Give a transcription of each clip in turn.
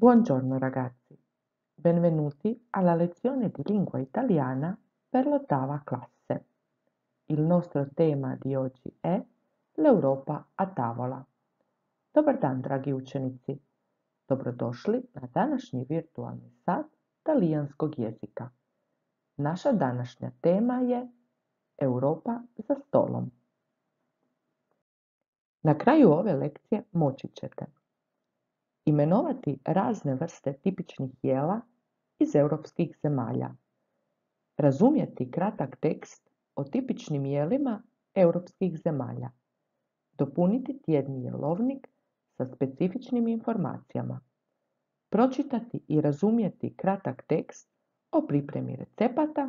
Buongiorno ragazzi, benvenuti alla lezione di lingua italiana per l'ottava classe. Il nostro tema di oggi è l'Europa a tavola. Dobar dan, dragi učenici. Dobrodošli na današnji virtualni sat talijanskog jezika. Naša današnja tema je Europa za stolom. Na kraju ove lekcije moći ćete imenovati razne vrste tipičnih jela iz europskih zemalja. Razumjeti kratak tekst o tipičnim jelima europskih zemalja. Dopuniti tjedni jelovnik sa specifičnim informacijama. Pročitati i razumjeti kratak tekst o pripremi recepata.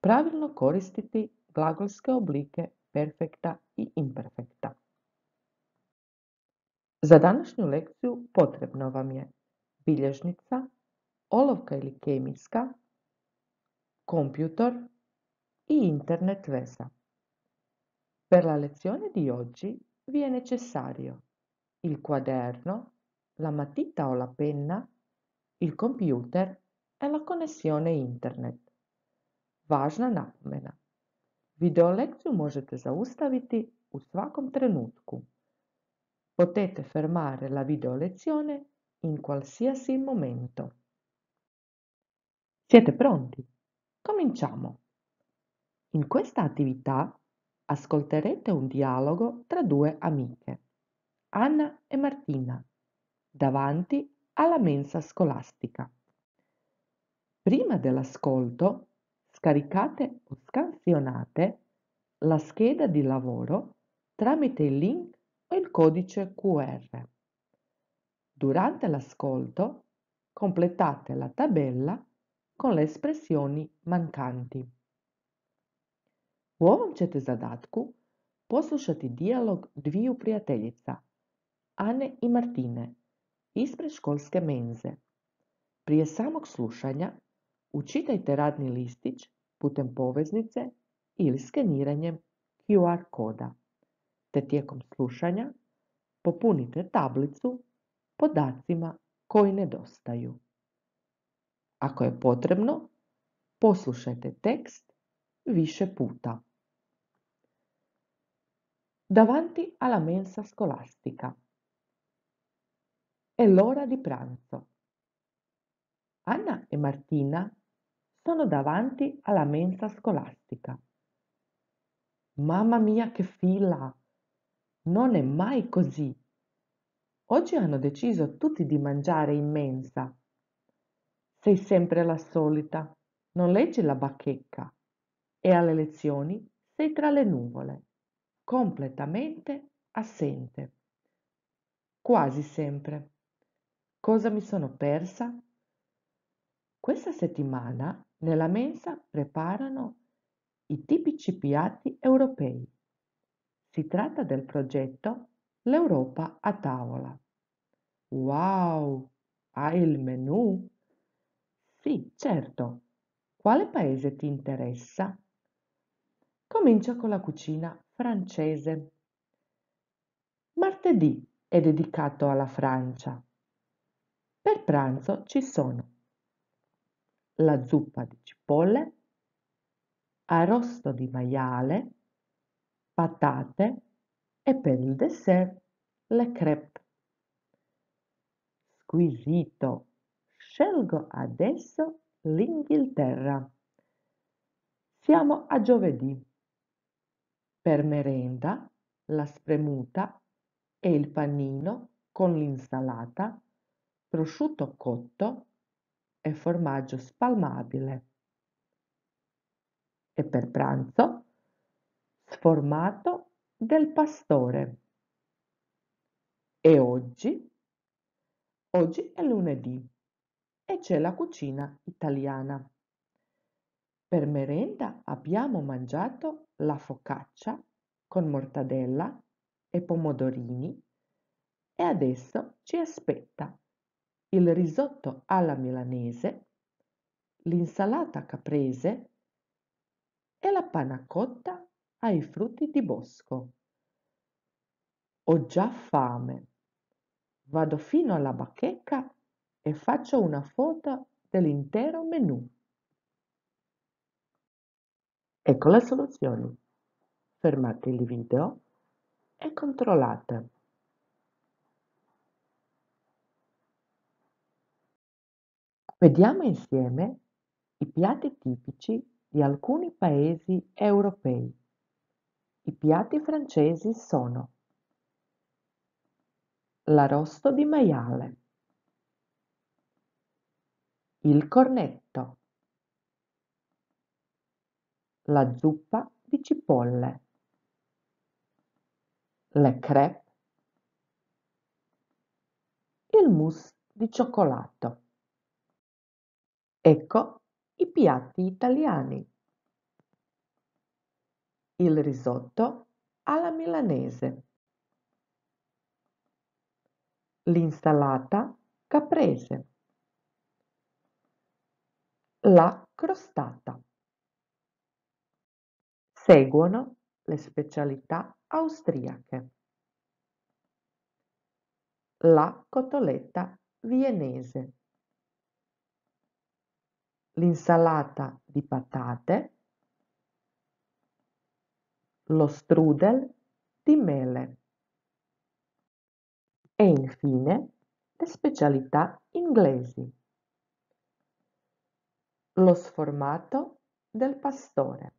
Pravilno koristiti glagolske oblike perfekta i imperfekta. Za današnju lekciju potrebno vam je bilježnica, olovka ili kemijska, kompjutor i internet veza. Per la lezione di oggi vi è necessario il quaderno, la matita o la penna, il computer e la connessione internet. Važna napomena. Video lekciju možete zaustaviti u svakom trenutku. Potete fermare la videolezione in qualsiasi momento. Siete pronti? Cominciamo! In questa attività ascolterete un dialogo tra due amiche, Anna e Martina, davanti alla mensa scolastica. Prima dell'ascolto scaricate o scansionate la scheda di lavoro tramite il link e il codice QR. Durante l'ascolto completate la tabella con le espressioni mancanti. U ovom ćete zadatku poslušati dijalog dviju prijateljica, Ane i Martine, ispred školske menze. Prije samog slušanja učitajte radni listić putem poveznice ili skeniranjem QR koda. te tijekom slušanja popunite tablicu podacima koji nedostaju. Ako je potrebno, poslušajte tekst više puta. Davanti alla mensa scolastica. È l'ora di pranzo. Anna e Martina sono davanti alla mensa scolastica. Mamma mia che fila! Non è mai così. Oggi hanno deciso tutti di mangiare in mensa. Sei sempre la solita, non leggi la bacchecca e alle lezioni sei tra le nuvole, completamente assente. Quasi sempre. Cosa mi sono persa? Questa settimana nella mensa preparano i tipici piatti europei. Si tratta del progetto L'Europa a tavola. Wow, hai il menù? Sì, certo. Quale paese ti interessa? Comincia con la cucina francese. Martedì è dedicato alla Francia. Per pranzo ci sono la zuppa di cipolle, arrosto di maiale, patate e per il dessert le crepe. Squisito! Scelgo adesso l'Inghilterra. Siamo a giovedì. Per merenda la spremuta e il panino con l'insalata, prosciutto cotto e formaggio spalmabile. E per pranzo sformato del pastore. E oggi? Oggi è lunedì e c'è la cucina italiana. Per merenda abbiamo mangiato la focaccia con mortadella e pomodorini e adesso ci aspetta il risotto alla milanese, l'insalata caprese e la panna cotta ai frutti di bosco. Ho già fame. Vado fino alla bacheca e faccio una foto dell'intero menù. Ecco le soluzioni. Fermate il video e controllate. Vediamo insieme i piatti tipici di alcuni paesi europei. I piatti francesi sono: l'arosto di maiale, il cornetto, la zuppa di cipolle, le crepe, il mousse di cioccolato. Ecco i piatti italiani. Il risotto alla milanese. L'insalata caprese. La crostata. Seguono le specialità austriache. La cotoletta viennese. L'insalata di patate lo strudel di mele. E infine le specialità inglesi. Lo sformato del pastore.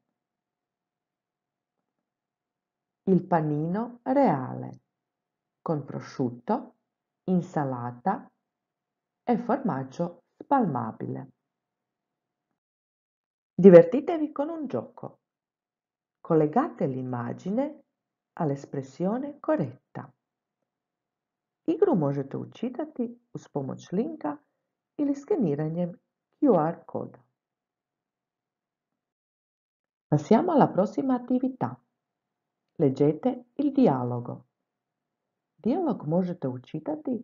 Il panino reale con prosciutto, insalata e formaggio spalmabile. Divertitevi con un gioco. Collegate l'immagine all'espressione corretta. Igru možete učitati uz pomoć linka ili skeniranjem QR coda. Passiamo alla prossima attività. Leggete il dialogo. Dialog možete učitati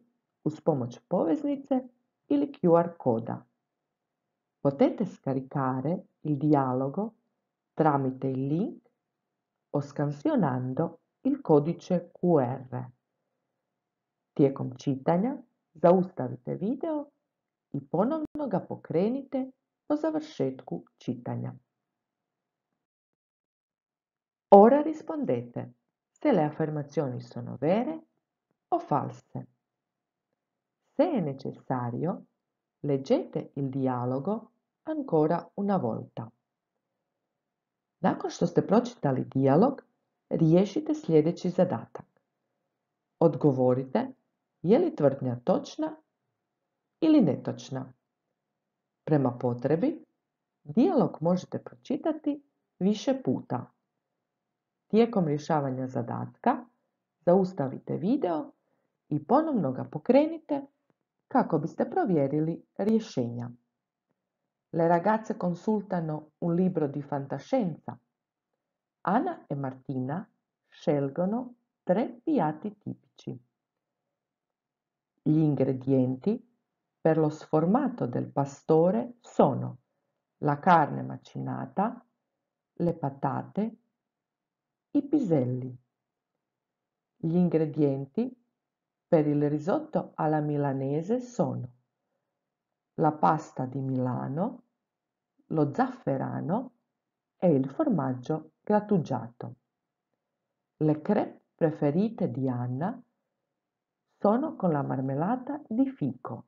uz pomoć poveznice ili QR coda. Potete scaricare il dialogo tramite il link o scansionando il codice QR. Tijekom čitanja zaustavite video i ponovno ga pokrenite po završetku čitanja. Ora rispondete se le affermazioni sono vere o false. Se è necessario, leggete il dialogo ancora una volta. Nakon što ste pročitali dijalog, riješite sljedeći zadatak. Odgovorite je li tvrdnja točna ili netočna. Prema potrebi, dijalog možete pročitati više puta. Tijekom rješavanja zadatka zaustavite video i ponovno ga pokrenite kako biste provjerili rješenja. Le ragazze consultano un libro di fantascienza. Anna e Martina scelgono tre piatti tipici. Gli ingredienti per lo sformato del pastore sono la carne macinata, le patate, i piselli. Gli ingredienti per il risotto alla milanese sono la pasta di Milano, lo zafferano e il formaggio grattugiato. Le crepe preferite di Anna sono con la marmellata di fico.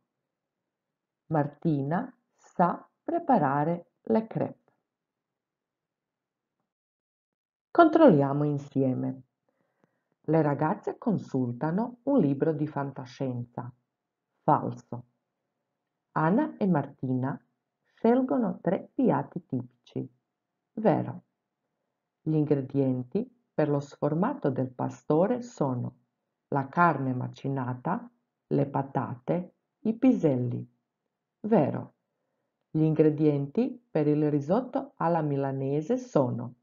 Martina sa preparare le crepe. Controlliamo insieme. Le ragazze consultano un libro di fantascienza. Falso. Anna e Martina felgono tre piatti tipici, vero? Gli ingredienti per lo sformato del pastore sono la carne macinata, le patate, i piselli, vero? Gli ingredienti per il risotto alla milanese sono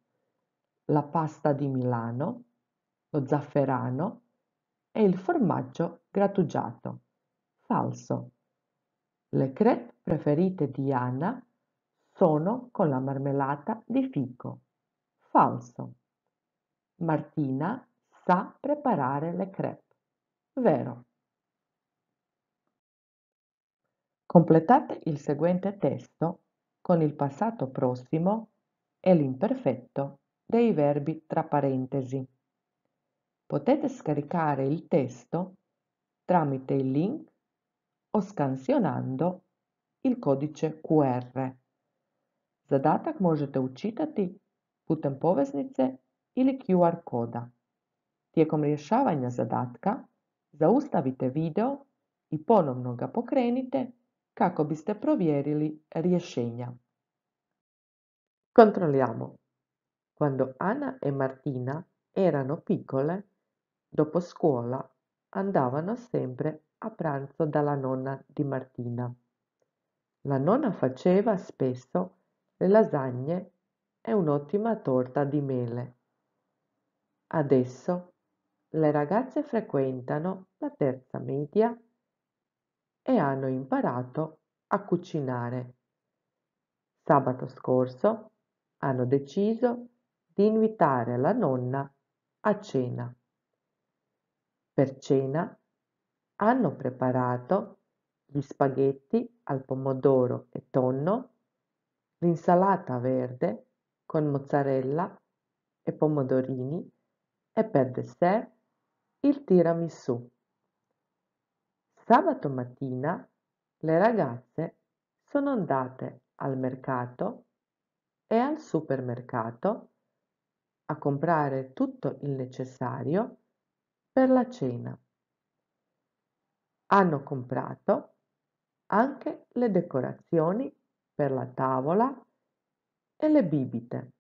la pasta di Milano, lo zafferano e il formaggio grattugiato. Falso. Le crêpe preferite di Anna sono con la marmellata di fico falso. Martina sa preparare le crepe. Vero. Completate il seguente testo con il passato prossimo e l'imperfetto dei verbi tra parentesi. Potete scaricare il testo tramite il link o skansionando il kodiće QR. Zadatak možete učitati putem poveznice ili QR koda. Tijekom rješavanja zadatka zaustavite video i ponovno ga pokrenite kako biste provjerili rješenja. Controlliamo. Quando Ana e Martina erano piccole, dopo scuola andavano sempre a pranzo dalla nonna di Martina. La nonna faceva spesso le lasagne e un'ottima torta di mele. Adesso le ragazze frequentano la terza media e hanno imparato a cucinare. Sabato scorso hanno deciso di invitare la nonna a cena. Per cena hanno preparato gli spaghetti al pomodoro e tonno, l'insalata verde con mozzarella e pomodorini e per dessert il tiramisù. Sabato mattina le ragazze sono andate al mercato e al supermercato a comprare tutto il necessario per la cena. Hanno comprato anche le decorazioni per la tavola e le bibite.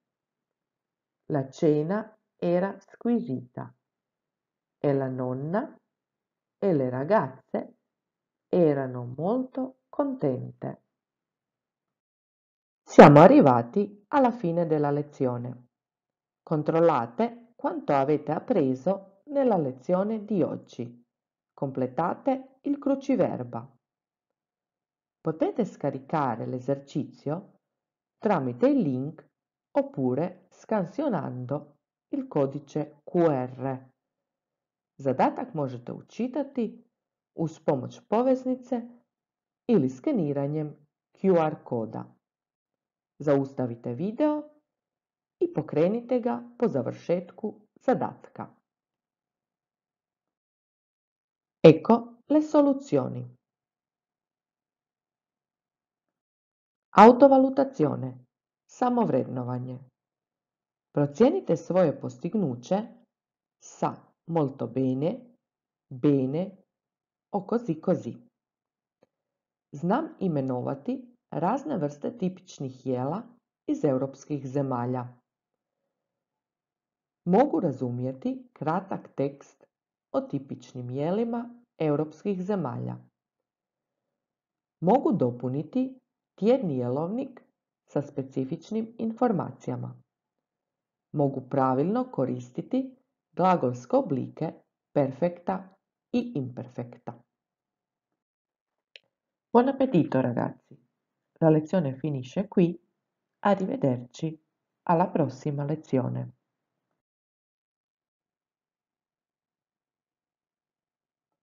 La cena era squisita e la nonna e le ragazze erano molto contente. Siamo arrivati alla fine della lezione. Controllate quanto avete appreso nella lezione di oggi. Completate il cruciverba. Potete scaricare l'esercizio tramite il link oppure scansionando il codice QR. Zadatak možete učitati uz pomoć poveznice ili skeniranjem QR koda. Zaustavite video i pokrenite ga po završetku zadatka. Ecco le soluzioni. Autovalutazione, samovrednovanje. Procijenite svoje postignuće sa molto bene, bene o così così. Znam imenovati razne vrste tipičnih jela iz europskih zemalja. Mogu razumjeti kratak tekst o tipičnim jelima europskih zemalja. Mogu dopuniti tjedni jelovnik sa specifičnim informacijama. Mogu pravilno koristiti glagolske oblike perfekta i imperfekta. Buon appetito ragazzi! La lezione finisce qui. Arrivederci alla prossima lezione.